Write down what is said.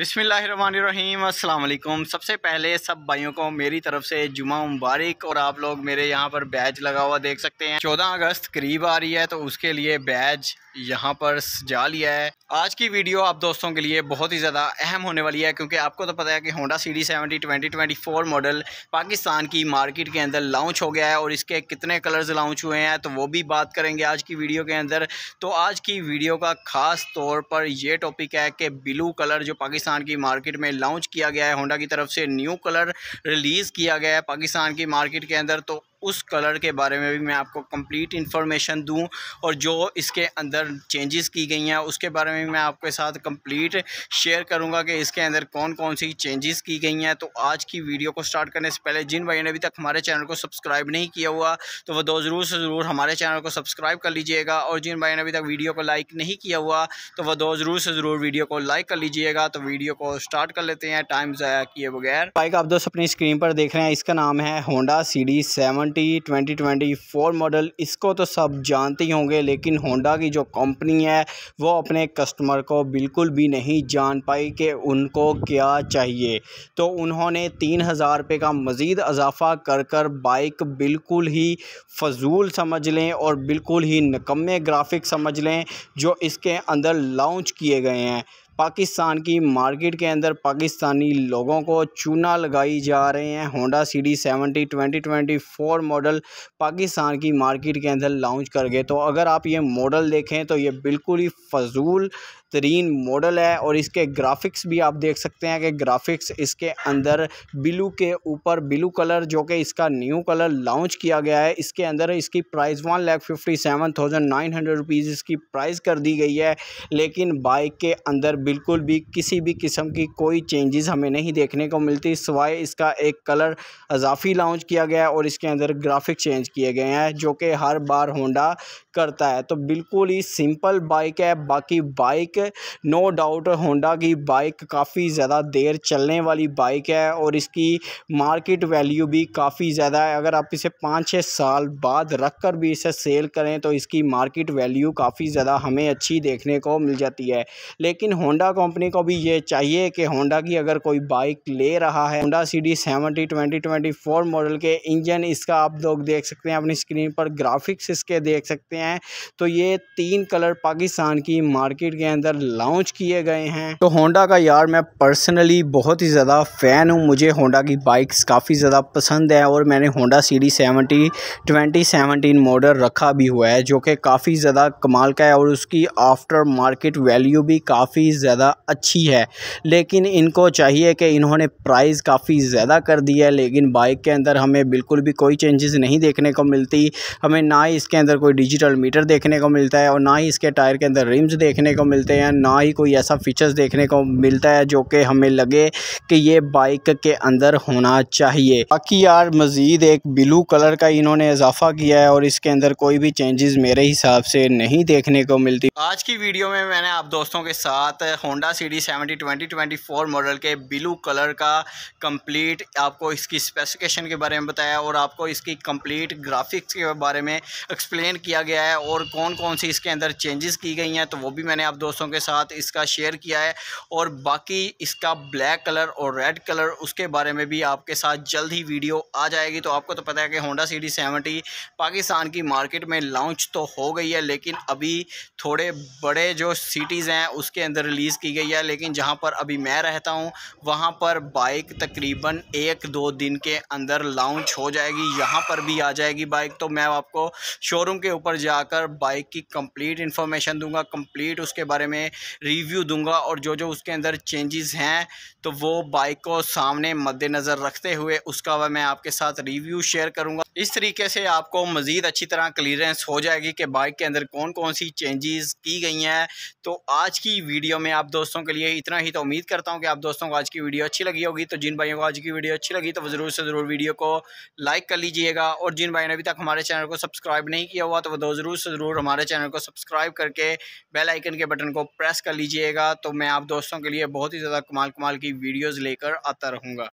बसमीम सबसे पहले सब भाइयों को मेरी तरफ से जुमा मुबारक और आप लोग मेरे यहाँ पर बैज लगा हुआ देख सकते हैं 14 अगस्त करीब आ रही है तो उसके लिए बैज यहाँ पर सजा लिया है आज की वीडियो आप दोस्तों के लिए बहुत ही ज़्यादा अहम होने वाली है क्योंकि आपको तो पता है कि Honda C D seventy twenty twenty four model Pakistan की मार्केट के अंदर लॉन्च हो गया है और इसके कितने कलर्स लॉन्च हुए हैं तो वो भी बात करेंगे आज की वीडियो के अंदर तो आज की वीडियो का ख़ास तौर पर यह टॉपिक है कि ब्लू कलर जो पाकिस्तान पाकिस्तान की मार्केट में लॉन्च किया गया है होंडा की तरफ से न्यू कलर रिलीज़ किया गया है पाकिस्तान की मार्केट के अंदर तो उस कलर के बारे में भी मैं आपको कंप्लीट इन्फॉर्मेशन दूं और जो इसके अंदर चेंजेस की गई हैं उसके बारे में मैं आपके साथ कंप्लीट शेयर करूंगा कि इसके अंदर कौन कौन सी चेंजेस की गई हैं तो आज की वीडियो को स्टार्ट करने से पहले जिन भाई ने अभी तक हमारे चैनल को सब्सक्राइब नहीं किया हुआ तो वह दो ज़रूर से ज़रूर हमारे चैनल को सब्सक्राइब कर लीजिएगा और जिन भाई ने अभी तक वीडियो को लाइक नहीं किया हुआ तो वह दो ज़रूर से ज़रूर वीडियो को लाइक कर लीजिएगा तो वीडियो को स्टार्ट कर लेते हैं टाइम ज़ाया किए बगैर बाइक आप दोस्त अपनी स्क्रीन पर देख रहे हैं इसका नाम है Honda C D seven twenty twenty twenty four model इसको तो सब जानते ही होंगे लेकिन होंडा की जो कंपनी है वो अपने कस्टमर को बिल्कुल भी नहीं जान पाई कि उनको क्या चाहिए तो उन्होंने तीन हज़ार रुपये का मज़ीद अजाफा कर कर बाइक बिल्कुल ही फजूल समझ लें और बिल्कुल ही नकम्मे ग्राफिक समझ लें जो इसके अंदर लॉन्च किए गए हैं पाकिस्तान की मार्केट के अंदर पाकिस्तानी लोगों को चूना लगाई जा रहे हैं Honda C D seventy twenty twenty four model Pakistan की मार्केट के अंदर लॉन्च कर गए तो अगर आप ये मॉडल देखें तो ये बिल्कुल ही फजूल बेहतरीन मॉडल है और इसके ग्राफिक्स भी आप देख सकते हैं कि ग्राफिक्स इसके अंदर ब्लू के ऊपर ब्लू कलर जो कि इसका न्यू कलर लॉन्च किया गया है इसके अंदर इसकी price one lakh fifty seven thousand nine hundred rupees इसकी प्राइस कर दी गई है लेकिन बाइक के अंदर बिल्कुल भी किसी भी किस्म की कोई चेंजेस हमें नहीं देखने को मिलती सिवाए इसका एक कलर अजाफी लॉन्च किया गया है और इसके अंदर ग्राफिक चेंज किए गए हैं जो कि हर बार होंडा करता है तो बिल्कुल ही सिंपल बाइक है बाकी बाइक है नो डाउट होंडा की बाइक काफ़ी ज़्यादा देर चलने वाली बाइक है और इसकी मार्केट वैल्यू भी काफ़ी ज़्यादा है अगर आप इसे पाँच छः साल बाद रख कर भी इसे सेल करें तो इसकी मार्केट वैल्यू काफ़ी ज़्यादा हमें अच्छी देखने को मिल जाती है लेकिन होंडा कंपनी को भी ये चाहिए कि होंडा की अगर कोई बाइक ले रहा है Honda C D seventy twenty twenty four model के इंजन इसका आप लोग देख सकते हैं अपनी स्क्रीन पर ग्राफिक्स इसके देख सकते हैं तो ये तीन कलर पाकिस्तान की मार्केट के अंदर अंदर लॉन्च किए गए हैं तो होंडा का यार मैं पर्सनली बहुत ही ज़्यादा फ़ैन हूँ मुझे होंडा की बाइक्स काफ़ी ज़्यादा पसंद है और मैंने Honda C D seventy twenty seventeen model रखा भी हुआ है जो कि काफ़ी ज़्यादा कमाल का है और उसकी आफ्टर मार्केट वैल्यू भी काफ़ी ज़्यादा अच्छी है लेकिन इनको चाहिए कि इन्होंने प्राइस काफ़ी ज़्यादा कर दिया है लेकिन बाइक के अंदर हमें बिल्कुल भी कोई चेंजेस नहीं देखने को मिलती हमें ना ही इसके अंदर कोई डिजिटल मीटर देखने को मिलता है और ना ही इसके टायर के अंदर रिम्स देखने को मिलते हैं ना ही कोई ऐसा फीचर्स देखने को मिलता है जो कि हमें लगे कि ये बाइक के अंदर होना चाहिए बाकी यार मज़ीद एक ब्लू कलर का इन्होंने इजाफा किया है और इसके अंदर कोई भी चेंजेस मेरे हिसाब से नहीं देखने को मिलती आज की वीडियो में मैंने आप दोस्तों के साथ Honda C D seventy model के ब्लू कलर का कम्प्लीट आपको इसकी स्पेसिफिकेशन के बारे में बताया और आपको इसकी कम्प्लीट ग्राफिक्स के बारे में एक्सप्लेन किया गया है और कौन कौन सी इसके अंदर चेंजेस की गई हैं तो वो भी मैंने आप दोस्तों के साथ इसका शेयर किया है और बाकी इसका ब्लैक कलर और रेड कलर उसके बारे में भी आपके साथ जल्द ही वीडियो आ जाएगी तो आपको तो पता है कि होंडा सी डी पाकिस्तान की मार्केट में लॉन्च तो हो गई है लेकिन अभी थोड़े बड़े जो सिटीज़ हैं उसके अंदर रिलीज़ की गई है लेकिन जहाँ पर अभी मैं रहता हूँ वहाँ पर बाइक तकरीबन एक दो दिन के अंदर लॉन्च हो जाएगी यहाँ पर भी आ जाएगी बाइक तो मैं आपको शोरूम के ऊपर जाकर बाइक की कंप्लीट इन्फॉर्मेशन दूंगा कंप्लीट उसके बारे में में रिव्यू दूंगा और जो जो उसके अंदर चेंजेस हैं तो वो बाइक को सामने मद्देनज़र रखते हुए उसका वह मैं आपके साथ रिव्यू शेयर करूँगा इस तरीके से आपको मज़ीद अच्छी तरह क्लियरेंस हो जाएगी कि बाइक के अंदर कौन कौन सी चेंजेस की गई हैं तो आज की वीडियो में आप दोस्तों के लिए इतना ही तो उम्मीद करता हूँ कि आप दोस्तों को आज की वीडियो अच्छी लगी होगी तो जिन भाइयों को आज की वीडियो अच्छी लगी तो ज़रूर से ज़रूर वीडियो को लाइक कर लीजिएगा और जिन भाई ने अभी तक हमारे चैनल को सब्सक्राइब नहीं किया हुआ तो वो ज़रूर से ज़रूर हमारे चैनल को सब्सक्राइब करके बेलाइकन के बटन को प्रेस कर लीजिएगा तो मैं आप दोस्तों के लिए बहुत ही ज़्यादा कमाल कमाल की वीडियोज़ लेकर आता रहूँगा